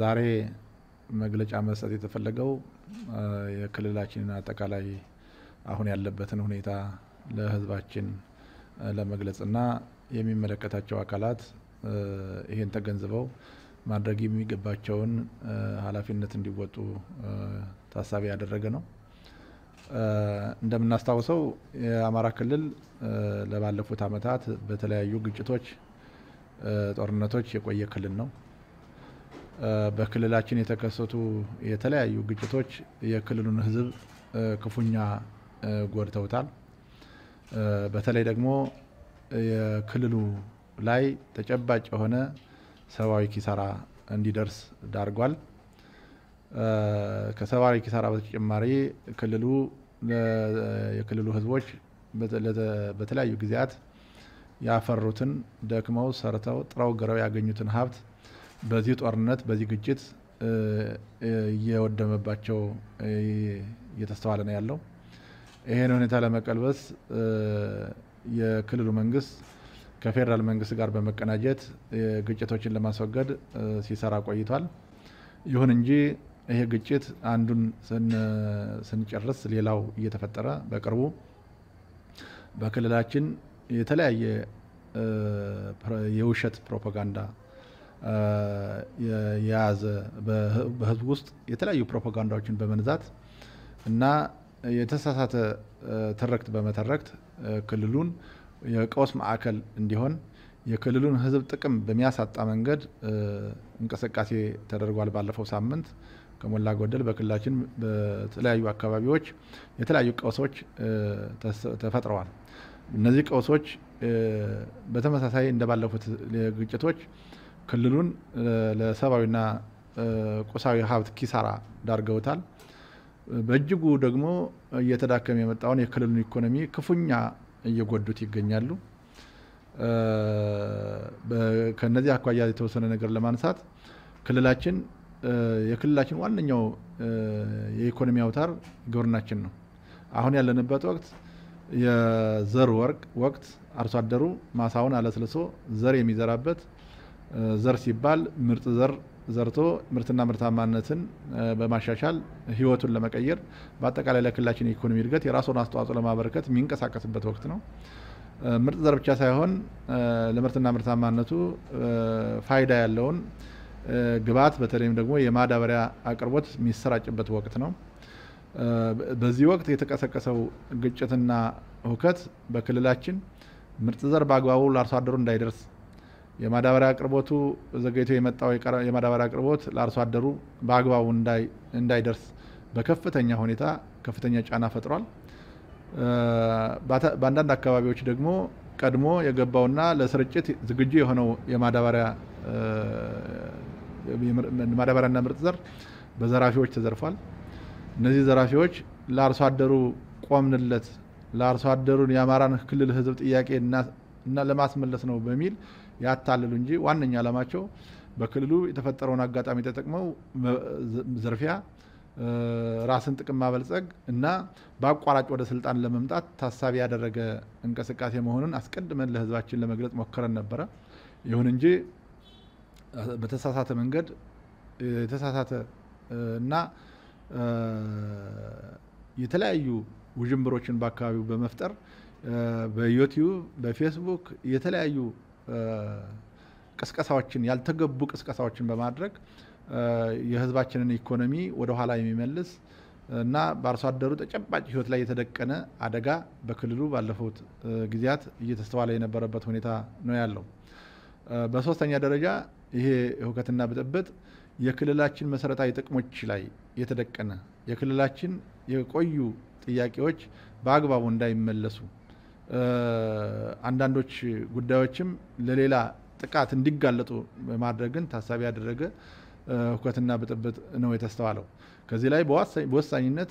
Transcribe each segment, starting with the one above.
ዛሬ መግለጫ መስጠት የተፈለገው የክልላችንን አጠቃላይ አሁን ያለበትን ሁኔታ ለመግለጽ ለመግለጽና የሚመለከታቸው አካላት ይሄን ተገንዝበው ማድረግ የሚገባቸውን ኃላፊነት እንዲወጡ ታሳቢ ያደረገ ነው። እንደምናስታውሰው የአማራ ክልል ለባለፉት ዓመታት በተለያዩ ግጭቶች፣ ጦርነቶች የቆየ ክልል ነው። በክልላችን የተከሰቱ የተለያዩ ግጭቶች የክልሉን ህዝብ ክፉኛ ጎድተውታል። በተለይ ደግሞ የክልሉ ላይ ተጨባጭ የሆነ ሰብአዊ ኪሳራ እንዲደርስ ዳርጓል። ከሰብአዊ ኪሳራ በተጨማሪ ክልሉ የክልሉ ህዝቦች በተለያዩ ጊዜያት ያፈሩትን ደክመው ሰርተው ጥረው ግረው ያገኙትን ሀብት በዚህ ጦርነት በዚህ ግጭት እየወደመባቸው እየተስተዋለ ነው ያለው። ይህን ሁኔታ ለመቀልበስ የክልሉ መንግስት ከፌዴራል መንግስት ጋር በመቀናጀት ግጭቶችን ለማስወገድ ሲሰራ ቆይቷል። ይሁን እንጂ ይሄ ግጭት አንዱን ስንጨርስ ሌላው እየተፈጠረ በቅርቡ በክልላችን የተለያየ የውሸት ፕሮፓጋንዳ የያዘ በህዝብ ውስጥ የተለያዩ ፕሮፓጋንዳዎችን በመንዛት እና የተሳሳተ ትርክት በመተረክት ክልሉን የቀውስ ማዕከል እንዲሆን የክልሉን ህዝብ ጥቅም በሚያሳጣ መንገድ እንቅስቃሴ ተደርጓል። ባለፈው ሳምንት ከሞላ ጎደል በክልላችን በተለያዩ አካባቢዎች የተለያዩ ቀውሶች ተፈጥረዋል። እነዚህ ቀውሶች በተመሳሳይ እንደባለፉት ግጭቶች ክልሉን ለሰብአዊና ቁሳዊ ሀብት ኪሳራ ዳርገውታል። በእጅጉ ደግሞ እየተዳከመ የመጣውን የክልሉን ኢኮኖሚ ክፉኛ እየጎዱት ይገኛሉ። ከነዚህ አኳያ የተወሰነ ነገር ለማንሳት ክልላችን የክልላችን ዋነኛው የኢኮኖሚ አውታር ግብርናችን ነው። አሁን ያለንበት ወቅት የዘር ወቅት አርሶ አደሩ ማሳውን አለስልሶ ዘር የሚዘራበት ዘር ሲባል ምርጥ ዘር ዘርቶ ምርትና ምርታማነትን በማሻሻል ህይወቱን ለመቀየር በአጠቃላይ ለክልላችን የኢኮኖሚ እድገት የራሱን አስተዋጽኦ ለማበረከት የሚንቀሳቀስበት ወቅት ነው። ምርጥ ዘር ብቻ ሳይሆን ለምርትና ምርታማነቱ ፋይዳ ያለውን ግብዓት በተለይም ደግሞ የማዳበሪያ አቅርቦት የሚሰራጭበት ወቅት ነው። በዚህ ወቅት የተቀሰቀሰው ግጭትና ሁከት በክልላችን ምርጥ ዘር በአግባቡ ለአርሶ አደሩ እንዳይደርስ የማዳበሪያ አቅርቦቱ ዘገይቶ የመጣው የማዳበሪያ አቅርቦት ለአርሶ አደሩ በአግባቡ እንዳይደርስ በከፍተኛ ሁኔታ ከፍተኛ ጫና ፈጥሯል። በአንዳንድ አካባቢዎች ደግሞ ቀድሞ የገባውና ለስርጭት ዝግጁ የሆነው የማዳበሪያና ምርጥ ዘር በዘራፊዎች ተዘርፏል። እነዚህ ዘራፊዎች ለአርሶ አደሩ ቆምንለት ለአርሶ አደሩን የአማራን ክልል ህዝብ ጥያቄ እና ለማስመለስ ነው በሚል ያታልሉ እንጂ ዋነኛ ዓላማቸው በክልሉ የተፈጠረውን አጋጣሚ ተጠቅመው ዘርፊያ፣ ራስን ጥቅም ማበልጸግ እና በአቋራጭ ወደ ስልጣን ለመምጣት ታሳቢ ያደረገ እንቅስቃሴ መሆኑን አስቀድመን ለህዝባችን ለመግለጽ ሞከረን ነበረ። ይሁን እንጂ በተሳሳተ መንገድ የተሳሳተ እና የተለያዩ ውዥንብሮችን በአካባቢው በመፍጠር በዩቲዩብ፣ በፌስቡክ የተለያዩ ቅስቀሳዎችን ያልተገቡ ቅስቀሳዎችን በማድረግ የህዝባችንን ኢኮኖሚ ወደ ኋላ የሚመልስ እና በአርሶ አደሩ ተጨባጭ ህይወት ላይ የተደቀነ አደጋ በክልሉ ባለፉት ጊዜያት እየተስተዋለ የነበረበት ሁኔታ ነው ያለው። በሶስተኛ ደረጃ ይሄ ሁከትና ብጥብጥ የክልላችን መሰረታዊ ጥቅሞች ላይ የተደቀነ የክልላችን የቆዩ ጥያቄዎች በአግባቡ እንዳይመለሱ አንዳንዶች ጉዳዮችም ለሌላ ጥቃት እንዲጋለጡ ማድረግን ታሳቢ ያደረገ ሁከትና ብጥብጥ ነው የተስተዋለው። ከዚህ ላይ በወሳኝነት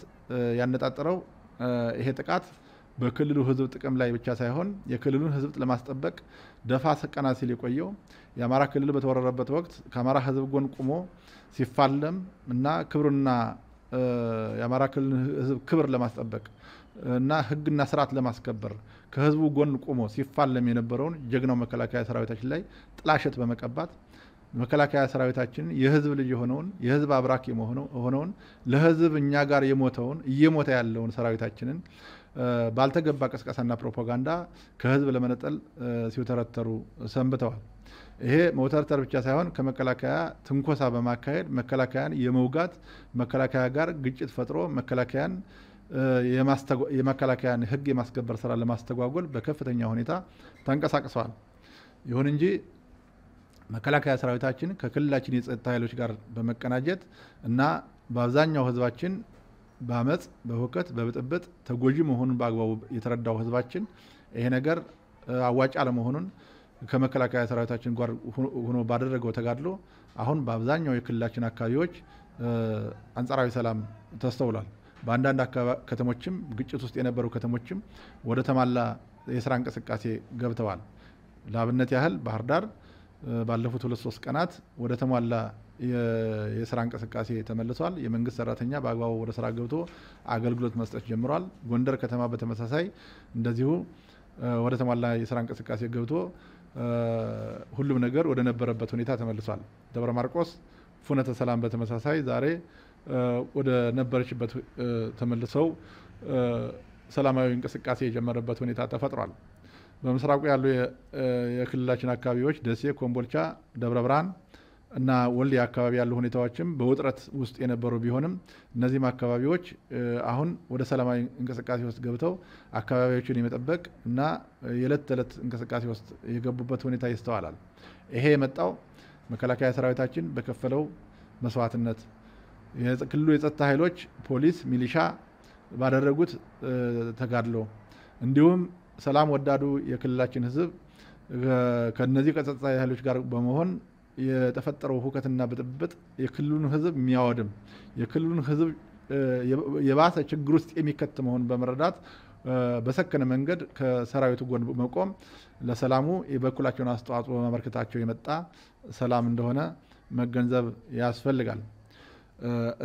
ያነጣጠረው ይሄ ጥቃት በክልሉ ሕዝብ ጥቅም ላይ ብቻ ሳይሆን የክልሉን ሕዝብ ለማስጠበቅ ደፋ ቀና ሲል የቆየው የአማራ ክልል በተወረረበት ወቅት ከአማራ ሕዝብ ጎን ቁሞ ሲፋለም እና ክብርና የአማራ ክልል ሕዝብ ክብር ለማስጠበቅ እና ህግና ስርዓት ለማስከበር ከህዝቡ ጎን ቆሞ ሲፋለም የነበረውን ጀግናው መከላከያ ሰራዊታችን ላይ ጥላሸት በመቀባት መከላከያ ሰራዊታችን የህዝብ ልጅ የሆነውን የህዝብ አብራክ የሆነውን ለህዝብ እኛ ጋር የሞተውን እየሞተ ያለውን ሰራዊታችንን ባልተገባ ቀስቀሳና ፕሮፓጋንዳ ከህዝብ ለመነጠል ሲውተረተሩ ሰንብተዋል። ይሄ መውተርተር ብቻ ሳይሆን ከመከላከያ ትንኮሳ በማካሄድ መከላከያን የመውጋት መከላከያ ጋር ግጭት ፈጥሮ መከላከያን የመከላከያን ህግ የማስከበር ስራ ለማስተጓጎል በከፍተኛ ሁኔታ ተንቀሳቅሰዋል። ይሁን እንጂ መከላከያ ሰራዊታችን ከክልላችን የጸጥታ ኃይሎች ጋር በመቀናጀት እና በአብዛኛው ህዝባችን በአመፅ፣ በሁከት፣ በብጥብጥ ተጎጂ መሆኑን በአግባቡ የተረዳው ህዝባችን ይሄ ነገር አዋጭ አለመሆኑን ከመከላከያ ሰራዊታችን ጋር ሆኖ ባደረገው ተጋድሎ አሁን በአብዛኛው የክልላችን አካባቢዎች አንጻራዊ ሰላም ተስተውሏል። በአንዳንድ ከተሞችም ግጭት ውስጥ የነበሩ ከተሞችም ወደ ተሟላ የስራ እንቅስቃሴ ገብተዋል። ለአብነት ያህል ባህር ዳር ባለፉት ሁለት ሶስት ቀናት ወደ ተሟላ የስራ እንቅስቃሴ ተመልሷል። የመንግስት ሰራተኛ በአግባቡ ወደ ስራ ገብቶ አገልግሎት መስጠት ጀምሯል። ጎንደር ከተማ በተመሳሳይ እንደዚሁ ወደ ተሟላ የስራ እንቅስቃሴ ገብቶ ሁሉም ነገር ወደ ነበረበት ሁኔታ ተመልሷል። ደብረ ማርቆስ፣ ፉነተ ሰላም በተመሳሳይ ዛሬ ወደ ነበረችበት ተመልሰው ሰላማዊ እንቅስቃሴ የጀመረበት ሁኔታ ተፈጥሯል። በምስራቁ ያሉ የክልላችን አካባቢዎች ደሴ፣ ኮምቦልቻ፣ ደብረ ብርሃን እና ወልዴ አካባቢ ያሉ ሁኔታዎችም በውጥረት ውስጥ የነበሩ ቢሆንም እነዚህም አካባቢዎች አሁን ወደ ሰላማዊ እንቅስቃሴ ውስጥ ገብተው አካባቢዎችን የመጠበቅ እና የዕለት ተዕለት እንቅስቃሴ ውስጥ የገቡበት ሁኔታ ይስተዋላል። ይሄ የመጣው መከላከያ ሰራዊታችን በከፈለው መስዋዕትነት የክልሉ የጸጥታ ኃይሎች ፖሊስ፣ ሚሊሻ ባደረጉት ተጋድሎ እንዲሁም ሰላም ወዳዱ የክልላችን ህዝብ ከነዚህ ከጸጥታ ኃይሎች ጋር በመሆን የተፈጠረው ሁከትና ብጥብጥ የክልሉን ህዝብ የሚያወድም የክልሉን ህዝብ የባሰ ችግር ውስጥ የሚከት በመረዳት በሰከነ መንገድ ከሰራዊቱ ጎን መቆም ለሰላሙ የበኩላቸውን አስተዋጽኦ በማበርከታቸው የመጣ ሰላም እንደሆነ መገንዘብ ያስፈልጋል።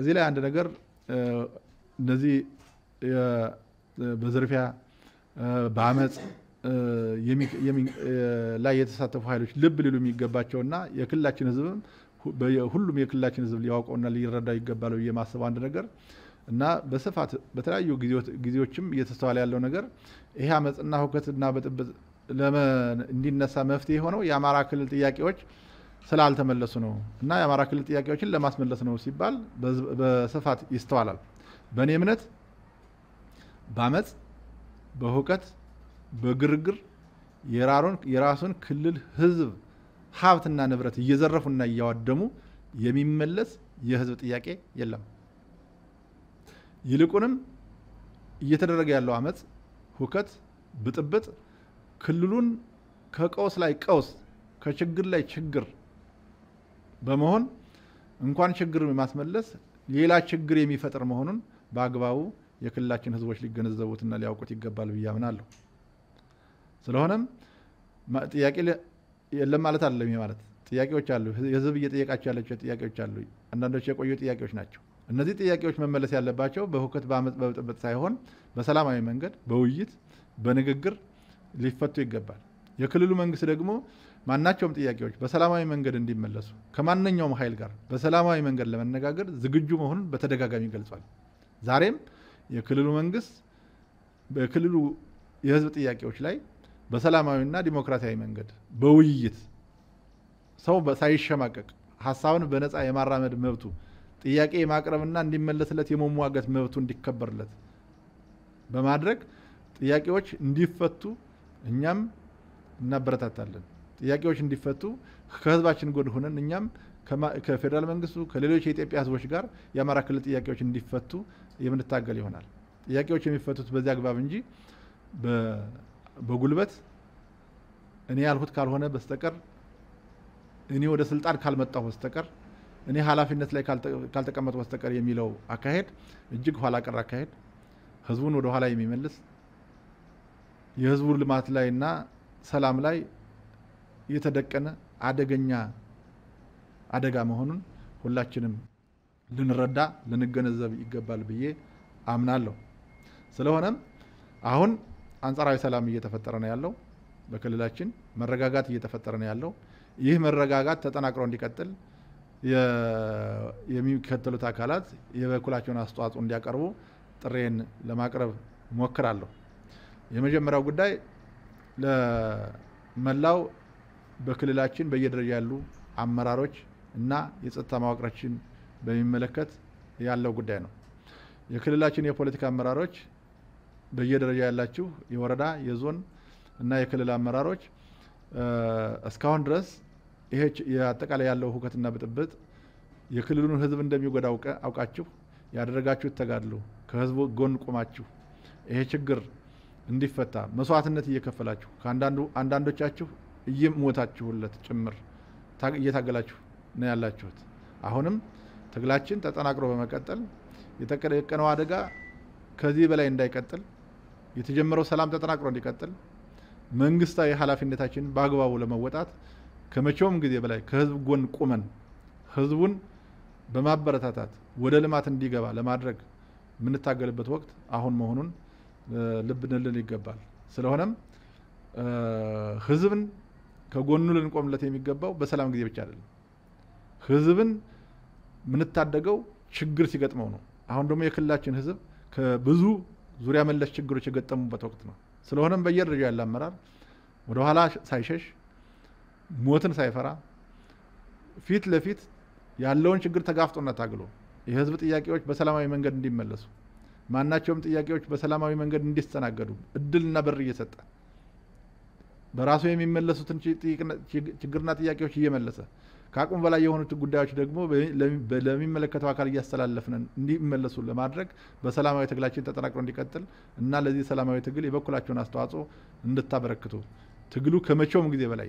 እዚህ ላይ አንድ ነገር እነዚህ በዝርፊያ በአመፅ ላይ የተሳተፉ ኃይሎች ልብ ሊሉ የሚገባቸውና የክልላችን ህዝብም ሁሉም የክልላችን ህዝብ ሊያውቀውና ሊረዳው ይገባል ብዬ ማሰብ አንድ ነገር እና በስፋት በተለያዩ ጊዜዎችም እየተስተዋለ ያለው ነገር ይሄ አመፅና ሁከትና ብጥብጥ እንዲነሳ መፍትሄ የሆነው የአማራ ክልል ጥያቄዎች ስላልተመለሱ ነው እና የአማራ ክልል ጥያቄዎችን ለማስመለስ ነው ሲባል በስፋት ይስተዋላል። በእኔ እምነት በአመፅ፣ በሁከት፣ በግርግር የራሱን ክልል ህዝብ ሀብትና ንብረት እየዘረፉና እያዋደሙ የሚመለስ የህዝብ ጥያቄ የለም። ይልቁንም እየተደረገ ያለው አመፅ፣ ሁከት፣ ብጥብጥ ክልሉን ከቀውስ ላይ ቀውስ ከችግር ላይ ችግር በመሆን እንኳን ችግር ማስመለስ ሌላ ችግር የሚፈጥር መሆኑን በአግባቡ የክልላችን ህዝቦች ሊገነዘቡትና ሊያውቁት ይገባል ብዬ አምናለሁ። ስለሆነም ጥያቄ የለም ማለት አለ ማለት ጥያቄዎች አሉ። የህዝብ እየጠየቃቸው ያለቸው ጥያቄዎች አሉ። አንዳንዶች የቆዩ ጥያቄዎች ናቸው። እነዚህ ጥያቄዎች መመለስ ያለባቸው በሁከት በአመፅ፣ በብጥብጥ ሳይሆን በሰላማዊ መንገድ፣ በውይይት፣ በንግግር ሊፈቱ ይገባል። የክልሉ መንግስት ደግሞ ማናቸውም ጥያቄዎች በሰላማዊ መንገድ እንዲመለሱ ከማንኛውም ኃይል ጋር በሰላማዊ መንገድ ለመነጋገር ዝግጁ መሆኑን በተደጋጋሚ ገልጿል። ዛሬም የክልሉ መንግስት በክልሉ የህዝብ ጥያቄዎች ላይ በሰላማዊና ዲሞክራሲያዊ መንገድ በውይይት ሰው ሳይሸማቀቅ ሀሳብን በነፃ የማራመድ መብቱ ጥያቄ የማቅረብና እንዲመለስለት የመሟገት መብቱ እንዲከበርለት በማድረግ ጥያቄዎች እንዲፈቱ እኛም እናበረታታለን። ጥያቄዎች እንዲፈቱ ከህዝባችን ጎን ሆነን እኛም ከፌዴራል መንግስቱ ከሌሎች የኢትዮጵያ ህዝቦች ጋር የአማራ ክልል ጥያቄዎች እንዲፈቱ የምንታገል ይሆናል። ጥያቄዎች የሚፈቱት በዚህ አግባብ እንጂ በጉልበት እኔ ያልሁት ካልሆነ በስተቀር እኔ ወደ ስልጣን ካልመጣሁ በስተቀር እኔ ኃላፊነት ላይ ካልተቀመጡ በስተቀር የሚለው አካሄድ እጅግ ኋላ ቀር አካሄድ፣ ህዝቡን ወደ ኋላ የሚመልስ የህዝቡን ልማት ላይና ሰላም ላይ የተደቀነ አደገኛ አደጋ መሆኑን ሁላችንም ልንረዳ ልንገነዘብ ይገባል ብዬ አምናለሁ። ስለሆነም አሁን አንጻራዊ ሰላም እየተፈጠረ ነው ያለው፣ በክልላችን መረጋጋት እየተፈጠረ ነው ያለው። ይህ መረጋጋት ተጠናክሮ እንዲቀጥል የሚከተሉት አካላት የበኩላቸውን አስተዋጽኦ እንዲያቀርቡ ጥሬን ለማቅረብ ሞክራለሁ። የመጀመሪያው ጉዳይ ለመላው በክልላችን በየደረጃ ያሉ አመራሮች እና የጸጥታ መዋቅራችን በሚመለከት ያለው ጉዳይ ነው። የክልላችን የፖለቲካ አመራሮች በየደረጃ ያላችሁ የወረዳ፣ የዞን እና የክልል አመራሮች እስካሁን ድረስ ይሄ አጠቃላይ ያለው ሁከትና ብጥብጥ የክልሉን ሕዝብ እንደሚጎዳ አውቃችሁ ያደረጋችሁት ተጋድሎ ከሕዝቡ ጎን ቆማችሁ ይሄ ችግር እንዲፈታ መስዋዕትነት እየከፈላችሁ አንዳንዶቻችሁ እየሞታችሁለት ጭምር እየታገላችሁ ነው ያላችሁት። አሁንም ትግላችን ተጠናክሮ በመቀጠል የተደቀነው አደጋ ከዚህ በላይ እንዳይቀጥል፣ የተጀመረው ሰላም ተጠናክሮ እንዲቀጥል መንግስታዊ ኃላፊነታችንን በአግባቡ ለመወጣት ከመቼውም ጊዜ በላይ ከህዝብ ጎን ቁመን ህዝቡን በማበረታታት ወደ ልማት እንዲገባ ለማድረግ የምንታገልበት ወቅት አሁን መሆኑን ልብ ይገባል። ስለሆነም ህዝብን ከጎኑ ልንቆምለት የሚገባው በሰላም ጊዜ ብቻ አይደለም። ህዝብን የምንታደገው ችግር ሲገጥመው ነው። አሁን ደግሞ የክልላችን ህዝብ ከብዙ ዙሪያ መለስ ችግሮች የገጠሙበት ወቅት ነው። ስለሆነም በየደረጃ ያለ አመራር ወደኋላ ሳይሸሽ ሞትን ሳይፈራ ፊት ለፊት ያለውን ችግር ተጋፍጦና ታግሎ የህዝብ ጥያቄዎች በሰላማዊ መንገድ እንዲመለሱ ማናቸውም ጥያቄዎች በሰላማዊ መንገድ እንዲስተናገዱ እድልና በር እየሰጠ በራሱ የሚመለሱትን ችግርና ጥያቄዎች እየመለሰ ከአቅሙ በላይ የሆኑት ጉዳዮች ደግሞ ለሚመለከተው አካል እያስተላለፍን እንዲመለሱ ለማድረግ በሰላማዊ ትግላችን ተጠናክሮ እንዲቀጥል እና ለዚህ ሰላማዊ ትግል የበኩላቸውን አስተዋጽኦ እንድታበረክቱ ትግሉ ከመቼውም ጊዜ በላይ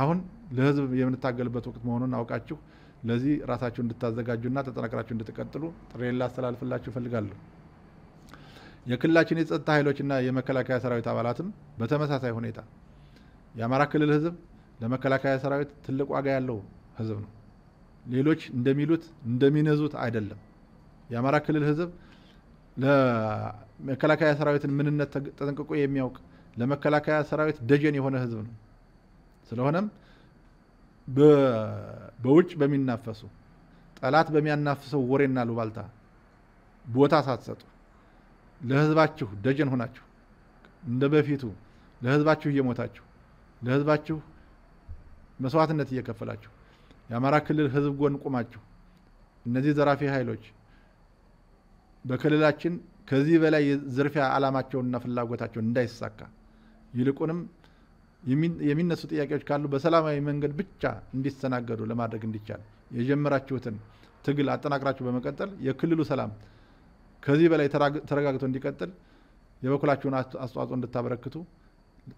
አሁን ለህዝብ የምንታገልበት ወቅት መሆኑን አውቃችሁ ለዚህ ራሳችሁ እንድታዘጋጁና ተጠናክራችሁ እንድትቀጥሉ ጥሬ ላስተላልፍላችሁ እፈልጋለሁ። የክልላችን የጸጥታ ኃይሎችና የመከላከያ ሰራዊት አባላትም በተመሳሳይ ሁኔታ የአማራ ክልል ህዝብ ለመከላከያ ሰራዊት ትልቅ ዋጋ ያለው ህዝብ ነው። ሌሎች እንደሚሉት እንደሚነዙት አይደለም። የአማራ ክልል ህዝብ ለመከላከያ ሰራዊትን ምንነት ተጠንቅቆ የሚያውቅ ለመከላከያ ሰራዊት ደጀን የሆነ ህዝብ ነው። ስለሆነም በውጭ በሚናፈሱ ጠላት በሚያናፍሰው ወሬና ሉባልታ ቦታ ሳትሰጡ ለህዝባችሁ ደጀን ሆናችሁ እንደ በፊቱ ለህዝባችሁ እየሞታችሁ ለህዝባችሁ መስዋዕትነት እየከፈላችሁ የአማራ ክልል ህዝብ ጎን ቁማችሁ እነዚህ ዘራፊ ኃይሎች በክልላችን ከዚህ በላይ የዝርፊያ ዓላማቸውንና ፍላጎታቸውን እንዳይሳካ ይልቁንም የሚነሱ ጥያቄዎች ካሉ በሰላማዊ መንገድ ብቻ እንዲስተናገዱ ለማድረግ እንዲቻል የጀመራችሁትን ትግል አጠናክራችሁ በመቀጠል የክልሉ ሰላም ከዚህ በላይ ተረጋግቶ እንዲቀጥል የበኩላችሁን አስተዋጽኦ እንድታበረክቱ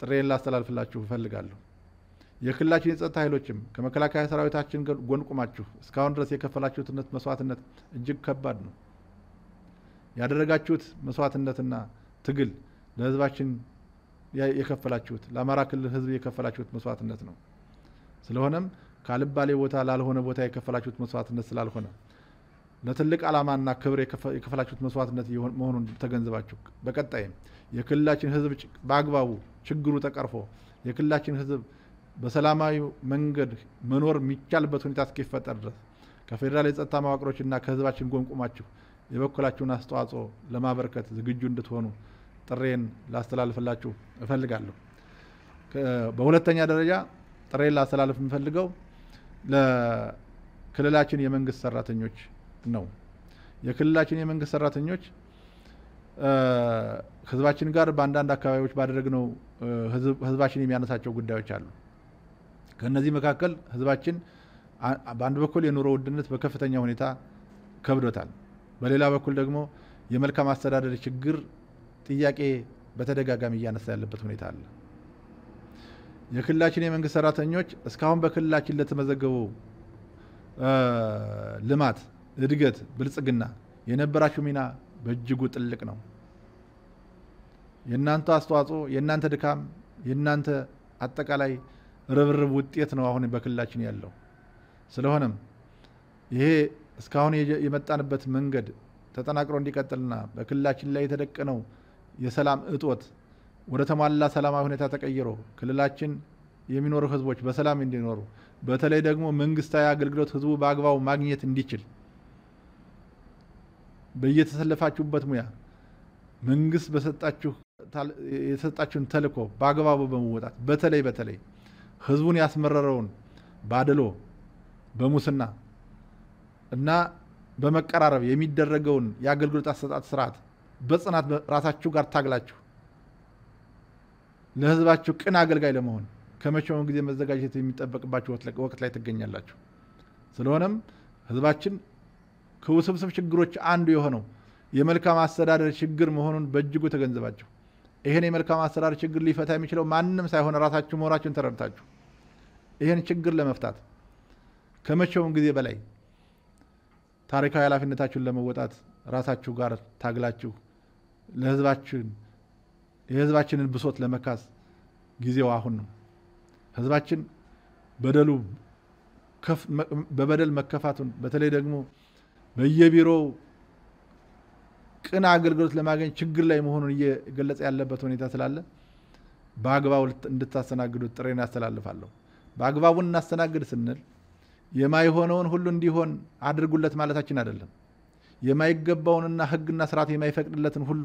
ጥሬን ላስተላልፍላችሁ እፈልጋለሁ። የክልላችን የጸጥታ ኃይሎችም ከመከላከያ ሰራዊታችን ጎን ቁማችሁ እስካሁን ድረስ የከፈላችሁትነት መስዋዕትነት እጅግ ከባድ ነው። ያደረጋችሁት መስዋዕትነትና ትግል ለህዝባችን የከፈላችሁት ለአማራ ክልል ህዝብ የከፈላችሁት መስዋዕትነት ነው። ስለሆነም ካልባሌ ቦታ ላልሆነ ቦታ የከፈላችሁት መስዋዕትነት ስላልሆነ ለትልቅ ዓላማና ክብር የከፈላችሁት መስዋዕትነት መሆኑን ተገንዝባችሁ በቀጣይም የክልላችን ህዝብ በአግባቡ ችግሩ ተቀርፎ የክልላችን ህዝብ በሰላማዊ መንገድ መኖር የሚቻልበት ሁኔታ እስኪፈጠር ድረስ ከፌዴራል የጸጥታ መዋቅሮችና ከህዝባችን ጎን ቆማችሁ የበኩላችሁን አስተዋጽኦ ለማበረከት ዝግጁ እንድትሆኑ ጥሬን ላስተላልፍላችሁ እፈልጋለሁ። በሁለተኛ ደረጃ ጥሬን ላስተላልፍ የምፈልገው ለክልላችን የመንግስት ሰራተኞች ነው። የክልላችን የመንግስት ሰራተኞች ህዝባችን ጋር በአንዳንድ አካባቢዎች ባደረግነው ህዝባችን የሚያነሳቸው ጉዳዮች አሉ። ከእነዚህ መካከል ህዝባችን በአንድ በኩል የኑሮ ውድነት በከፍተኛ ሁኔታ ከብዶታል። በሌላ በኩል ደግሞ የመልካም አስተዳደር ችግር ጥያቄ በተደጋጋሚ እያነሳ ያለበት ሁኔታ አለ። የክልላችን የመንግስት ሰራተኞች እስካሁን በክልላችን ለተመዘገቡ ልማት እድገት፣ ብልጽግና የነበራችሁ ሚና በእጅጉ ጥልቅ ነው። የእናንተ አስተዋጽኦ፣ የእናንተ ድካም፣ የእናንተ አጠቃላይ ርብርብ ውጤት ነው አሁን በክልላችን ያለው። ስለሆነም ይሄ እስካሁን የመጣንበት መንገድ ተጠናቅሮ እንዲቀጥልና በክልላችን ላይ የተደቀነው የሰላም እጦት ወደ ተሟላ ሰላማዊ ሁኔታ ተቀይሮ ክልላችን የሚኖሩ ህዝቦች በሰላም እንዲኖሩ፣ በተለይ ደግሞ መንግስታዊ አገልግሎት ህዝቡ በአግባቡ ማግኘት እንዲችል በየተሰለፋችሁበት ሙያ መንግስት በሰጣችሁ የሰጣችሁን ተልእኮ በአግባቡ በመወጣት በተለይ በተለይ ህዝቡን ያስመረረውን ባድሎ በሙስና እና በመቀራረብ የሚደረገውን የአገልግሎት አሰጣጥ ስርዓት በጽናት ራሳችሁ ጋር ታግላችሁ ለህዝባችሁ ቅን አገልጋይ ለመሆን ከመቼውም ጊዜ መዘጋጀት የሚጠበቅባችሁ ወቅት ላይ ትገኛላችሁ። ስለሆነም ህዝባችን ከውስብስብ ችግሮች አንዱ የሆነው የመልካም አስተዳደር ችግር መሆኑን በእጅጉ ተገንዘባችሁ ይህን የመልካም አስተዳደር ችግር ሊፈታ የሚችለው ማንም ሳይሆን ራሳችሁ መሆናችሁን ተረድታችሁ ይህን ችግር ለመፍታት ከመቼውም ጊዜ በላይ ታሪካዊ ኃላፊነታችሁን ለመወጣት ራሳችሁ ጋር ታግላችሁ ለህዝባችን የህዝባችንን ብሶት ለመካስ ጊዜው አሁን ነው። ህዝባችን በደሉ በበደል መከፋቱን በተለይ ደግሞ በየቢሮው ቅን አገልግሎት ለማገኝ ችግር ላይ መሆኑን እየገለጸ ያለበት ሁኔታ ስላለ በአግባቡ እንድታስተናግዱት ጥሬን ያስተላልፋለሁ። በአግባቡ እናስተናግድ ስንል የማይሆነውን ሁሉ እንዲሆን አድርጉለት ማለታችን አይደለም። የማይገባውንና ሕግና ስርዓት የማይፈቅድለትን ሁሉ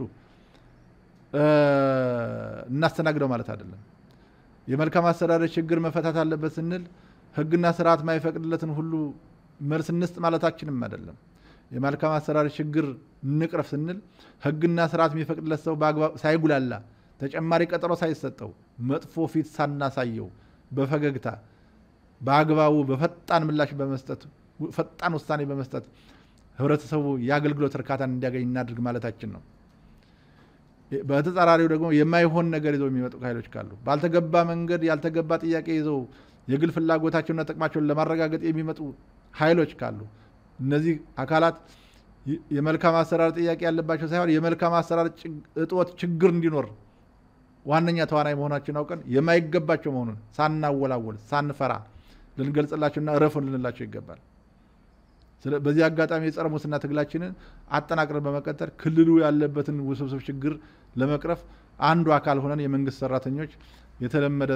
እናስተናግደው ማለት አይደለም። የመልካም አስተዳደር ችግር መፈታት አለበት ስንል ሕግና ስርዓት የማይፈቅድለትን ሁሉ መልስ እንስጥ ማለታችንም አይደለም። የመልካም አሰራር ችግር እንቅረፍ ስንል ህግና ስርዓት የሚፈቅድለት ሰው ሳይጉላላ ተጨማሪ ቀጠሮ ሳይሰጠው መጥፎ ፊት ሳናሳየው በፈገግታ በአግባቡ በፈጣን ምላሽ በመስጠት ፈጣን ውሳኔ በመስጠት ህብረተሰቡ የአገልግሎት እርካታን እንዲያገኝ እናድርግ ማለታችን ነው። በተጻራሪው ደግሞ የማይሆን ነገር ይዘው የሚመጡ ኃይሎች ካሉ ባልተገባ መንገድ ያልተገባ ጥያቄ ይዘው የግል ፍላጎታቸውና ጥቅማቸውን ለማረጋገጥ የሚመጡ ኃይሎች ካሉ እነዚህ አካላት የመልካም አሰራር ጥያቄ ያለባቸው ሳይሆን የመልካም አሰራር እጥወት ችግር እንዲኖር ዋነኛ ተዋናይ መሆናችን አውቀን የማይገባቸው መሆኑን ሳናወላወል ሳንፈራ ልንገልጽላቸውና እረፉን ልንላቸው ይገባል። በዚህ አጋጣሚ የጸረ ሙስና ትግላችንን አጠናቅረን በመቀጠል ክልሉ ያለበትን ውስብስብ ችግር ለመቅረፍ አንዱ አካል ሆነን የመንግስት ሰራተኞች የተለመደ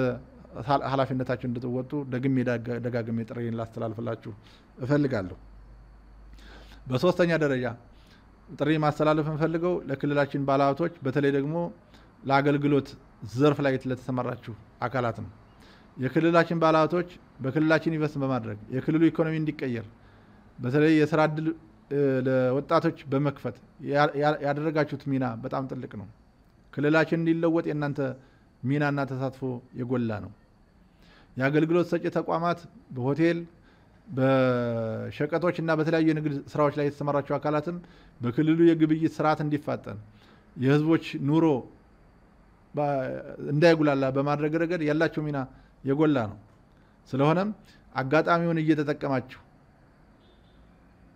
ኃላፊነታችን እንድትወጡ ደግሜ ደጋግሜ ጥሬን ላስተላልፍላችሁ እፈልጋለሁ። በሶስተኛ ደረጃ ጥሪ ማስተላለፍ የምፈልገው ለክልላችን ባለሀብቶች በተለይ ደግሞ ለአገልግሎት ዘርፍ ላይ ለተሰማራችሁ አካላት ነው። የክልላችን ባለሀብቶች በክልላችን ኢንቨስት በማድረግ የክልሉ ኢኮኖሚ እንዲቀየር በተለይ የስራ እድል ለወጣቶች በመክፈት ያደረጋችሁት ሚና በጣም ጥልቅ ነው። ክልላችን እንዲለወጥ የእናንተ ሚናና ተሳትፎ የጎላ ነው። የአገልግሎት ሰጪ ተቋማት በሆቴል በሸቀጦች እና በተለያዩ የንግድ ስራዎች ላይ የተሰማራቸው አካላትም በክልሉ የግብይት ስርዓት እንዲፋጠን የህዝቦች ኑሮ እንዳይጉላላ በማድረግ ረገድ ያላቸው ሚና የጎላ ነው። ስለሆነም አጋጣሚውን እየተጠቀማችሁ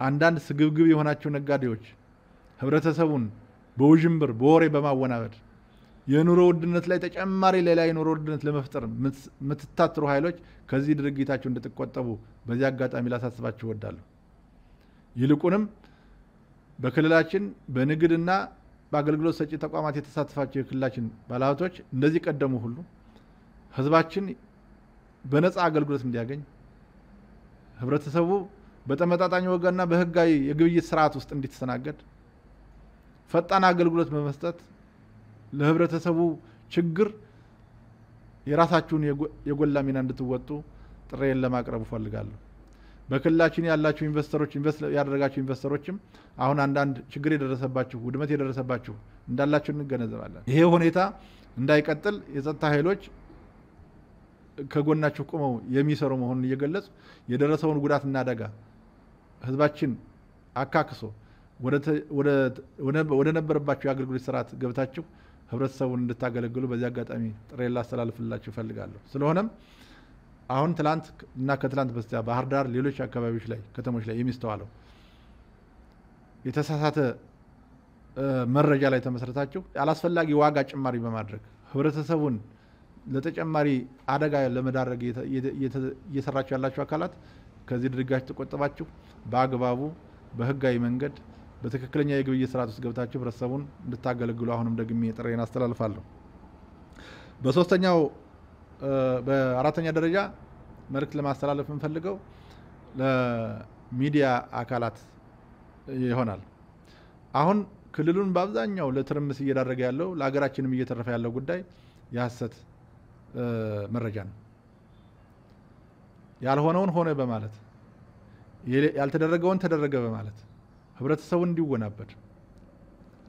አንዳንድ ስግብግብ የሆናቸው ነጋዴዎች ህብረተሰቡን በውዥንብር በወሬ በማወናበድ የኑሮ ውድነት ላይ ተጨማሪ ሌላ የኑሮ ውድነት ለመፍጠር የምትታትሩ ኃይሎች ከዚህ ድርጊታቸው እንድትቆጠቡ በዚህ አጋጣሚ ላሳስባችሁ እወዳለሁ። ይልቁንም በክልላችን በንግድና በአገልግሎት ሰጪ ተቋማት የተሳተፋቸው የክልላችን ባለሀብቶች እንደዚህ ቀደሙ ሁሉ ህዝባችን በነፃ አገልግሎት እንዲያገኝ ህብረተሰቡ በተመጣጣኝ ወገና በህጋዊ የግብይት ስርዓት ውስጥ እንዲተሰናገድ ፈጣን አገልግሎት በመስጠት ለህብረተሰቡ ችግር የራሳችሁን የጎላ ሚና እንድትወጡ ጥሬን ለማቅረብ እፈልጋለሁ። በክልላችን ያላችሁ ኢንቨስተሮች፣ ኢንቨስት ያደረጋችሁ ኢንቨስተሮችም አሁን አንዳንድ ችግር የደረሰባችሁ ውድመት የደረሰባችሁ እንዳላችሁ እንገነዘባለን። ይሄ ሁኔታ እንዳይቀጥል የጸጥታ ኃይሎች ከጎናችሁ ቁመው የሚሰሩ መሆኑን እየገለጹ የደረሰውን ጉዳትና አደጋ ህዝባችን አካክሶ ወደ ነበረባችሁ የአገልግሎት ስርዓት ገብታችሁ ህብረተሰቡን እንድታገለግሉ በዚህ አጋጣሚ ጥሬ ላስተላልፍላችሁ እፈልጋለሁ። ስለሆነም አሁን ትላንት እና ከትላንት በስቲያ ባህር ዳር፣ ሌሎች አካባቢዎች ላይ ከተሞች ላይ የሚስተዋለው የተሳሳተ መረጃ ላይ ተመሰረታችሁ አላስፈላጊ ዋጋ ጭማሪ በማድረግ ህብረተሰቡን ለተጨማሪ አደጋ ለመዳረግ እየሰራችሁ ያላችሁ አካላት ከዚህ ድርጋችሁ ተቆጥባችሁ በአግባቡ በህጋዊ መንገድ በትክክለኛ የግብይት ስርዓት ውስጥ ገብታችሁ ህብረተሰቡን እንድታገለግሉ አሁንም ደግሜ ጥሬን አስተላልፋለሁ። በሶስተኛው በአራተኛ ደረጃ መልእክት ለማስተላለፍ የምንፈልገው ለሚዲያ አካላት ይሆናል። አሁን ክልሉን በአብዛኛው ለትርምስ እየዳረገ ያለው ለሀገራችንም እየተረፈ ያለው ጉዳይ የሀሰት መረጃ ነው። ያልሆነውን ሆነ በማለት ያልተደረገውን ተደረገ በማለት ህብረተሰቡን እንዲወናበድ፣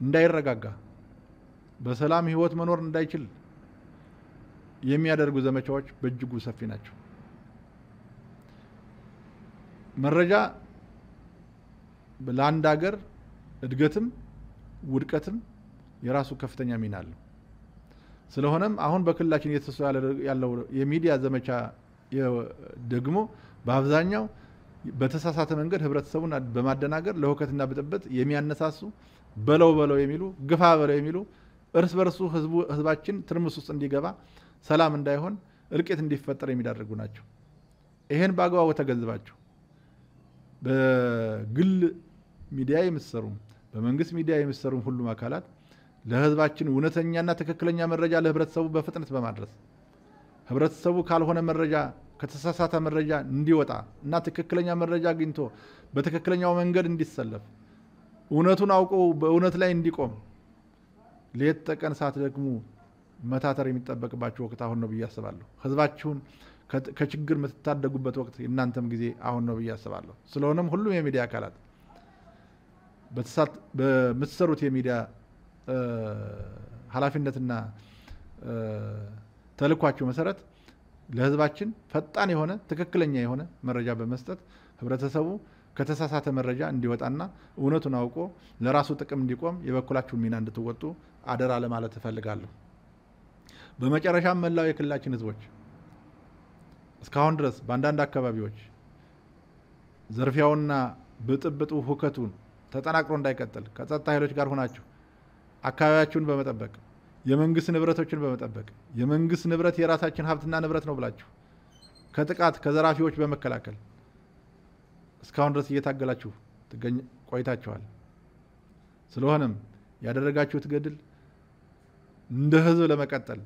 እንዳይረጋጋ፣ በሰላም ህይወት መኖር እንዳይችል የሚያደርጉ ዘመቻዎች በእጅጉ ሰፊ ናቸው። መረጃ ለአንድ ሀገር እድገትም ውድቀትም የራሱ ከፍተኛ ሚና አለው። ስለሆነም አሁን በክልላችን እየተሰ ያለው የሚዲያ ዘመቻ ደግሞ በአብዛኛው በተሳሳተ መንገድ ህብረተሰቡን በማደናገር ለሁከትና ብጥብጥ የሚያነሳሱ በለው በለው የሚሉ ግፋ በለው የሚሉ እርስ በርሱ ህዝባችን ትርምስ ውስጥ እንዲገባ ሰላም እንዳይሆን እልቂት እንዲፈጠር የሚዳርጉ ናቸው። ይሄን በአግባቡ ተገንዝባችሁ በግል ሚዲያ የምትሰሩም በመንግስት ሚዲያ የምትሰሩም ሁሉም አካላት ለህዝባችን እውነተኛና ትክክለኛ መረጃ ለህብረተሰቡ በፍጥነት በማድረስ ህብረተሰቡ ካልሆነ መረጃ ከተሳሳተ መረጃ እንዲወጣ እና ትክክለኛ መረጃ አግኝቶ በትክክለኛው መንገድ እንዲሰለፍ እውነቱን አውቆ በእውነት ላይ እንዲቆም ሌት ተቀን ደግሞ መታተር የሚጠበቅባችሁ ወቅት አሁን ነው ብዬ አስባለሁ። ህዝባችሁን ከችግር የምትታደጉበት ወቅት የእናንተም ጊዜ አሁን ነው ብዬ አስባለሁ። ስለሆነም ሁሉም የሚዲያ አካላት በምትሰሩት የሚዲያ ኃላፊነትና ተልኳቸው መሰረት ለህዝባችን ፈጣን የሆነ ትክክለኛ የሆነ መረጃ በመስጠት ህብረተሰቡ ከተሳሳተ መረጃ እንዲወጣና እውነቱን አውቆ ለራሱ ጥቅም እንዲቆም የበኩላችሁን ሚና እንድትወጡ አደራ ለማለት እፈልጋለሁ። በመጨረሻም መላው የክልላችን ህዝቦች እስካሁን ድረስ በአንዳንድ አካባቢዎች ዘርፊያውና ብጥብጡ ሁከቱን ተጠናቅሮ እንዳይቀጥል ከጸጥታ ኃይሎች ጋር ሆናችሁ አካባቢያችሁን በመጠበቅ የመንግስት ንብረቶችን በመጠበቅ የመንግስት ንብረት የራሳችን ሀብትና ንብረት ነው ብላችሁ ከጥቃት ከዘራፊዎች በመከላከል እስካሁን ድረስ እየታገላችሁ ትገኝ ቆይታችኋል። ስለሆነም ያደረጋችሁት ገድል እንደ ህዝብ ለመቀጠል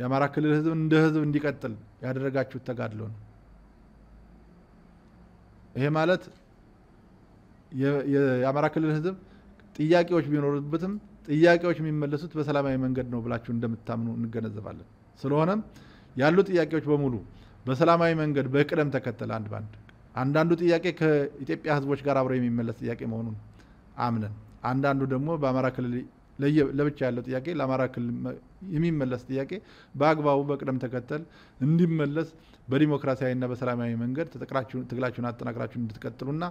የአማራ ክልል ህዝብ እንደ ህዝብ እንዲቀጥል ያደረጋችሁት ተጋድሎ ነው። ይሄ ማለት የአማራ ክልል ህዝብ ጥያቄዎች ቢኖሩበትም ጥያቄዎች የሚመለሱት በሰላማዊ መንገድ ነው ብላችሁ እንደምታምኑ እንገነዘባለን። ስለሆነም ያሉ ጥያቄዎች በሙሉ በሰላማዊ መንገድ በቅደም ተከተል አንድ ባንድ አንዳንዱ ጥያቄ ከኢትዮጵያ ሕዝቦች ጋር አብረው የሚመለስ ጥያቄ መሆኑን አምነን አንዳንዱ ደግሞ በአማራ ክልል ለብቻ ያለው ጥያቄ ለአማራ ክልል የሚመለስ ጥያቄ በአግባቡ በቅደም ተከተል እንዲመለስ በዲሞክራሲያዊና በሰላማዊ መንገድ ትግላችሁን አጠናክራችሁን እንድትቀጥሉና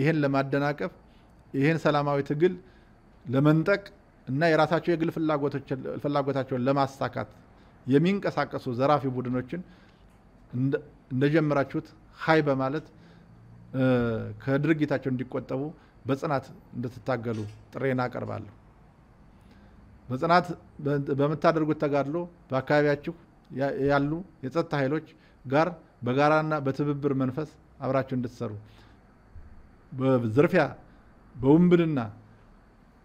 ይሄን ለማደናቀፍ ይሄን ሰላማዊ ትግል ለመንጠቅ እና የራሳቸው የግል ፍላጎታቸውን ለማሳካት የሚንቀሳቀሱ ዘራፊ ቡድኖችን እንደጀመራችሁት ሀይ በማለት ከድርጊታቸው እንዲቆጠቡ በጽናት እንድትታገሉ ጥሬን አቀርባለሁ። በጽናት በምታደርጉት ተጋድሎ በአካባቢያችሁ ያሉ የጸጥታ ኃይሎች ጋር በጋራና በትብብር መንፈስ አብራችሁ እንድትሰሩ በዝርፊያ በውንብድና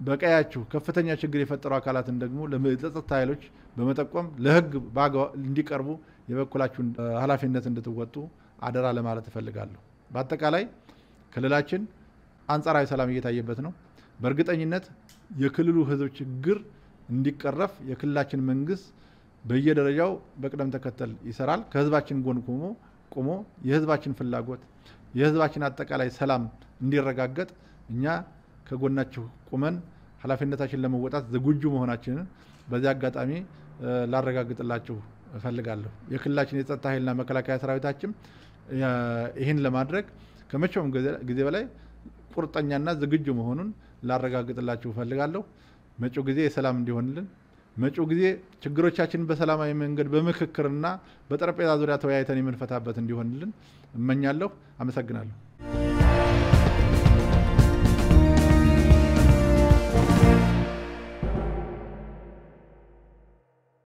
በቀያችሁ ከፍተኛ ችግር የፈጠሩ አካላትን ደግሞ ለጸጥታ ኃይሎች በመጠቆም ለህግ እንዲቀርቡ የበኩላችሁን ኃላፊነት እንድትወጡ አደራ ለማለት እፈልጋለሁ። በአጠቃላይ ክልላችን አንጻራዊ ሰላም እየታየበት ነው። በእርግጠኝነት የክልሉ ህዝብ ችግር እንዲቀረፍ የክልላችን መንግስት በየደረጃው በቅደም ተከተል ይሰራል። ከህዝባችን ጎን ቆሞ ቆሞ የህዝባችን ፍላጎት የህዝባችን አጠቃላይ ሰላም እንዲረጋገጥ እኛ ከጎናችሁ ቁመን ኃላፊነታችን ለመወጣት ዝግጁ መሆናችንን በዚህ አጋጣሚ ላረጋግጥላችሁ እፈልጋለሁ። የክልላችን የጸጥታ ኃይልና መከላከያ ሰራዊታችን ይህን ለማድረግ ከመቼውም ጊዜ በላይ ቁርጠኛና ዝግጁ መሆኑን ላረጋግጥላችሁ እፈልጋለሁ። መጪው ጊዜ የሰላም እንዲሆንልን፣ መጪው ጊዜ ችግሮቻችን በሰላማዊ መንገድ በምክክርና በጠረጴዛ ዙሪያ ተወያይተን የምንፈታበት እንዲሆንልን እመኛለሁ። አመሰግናለሁ።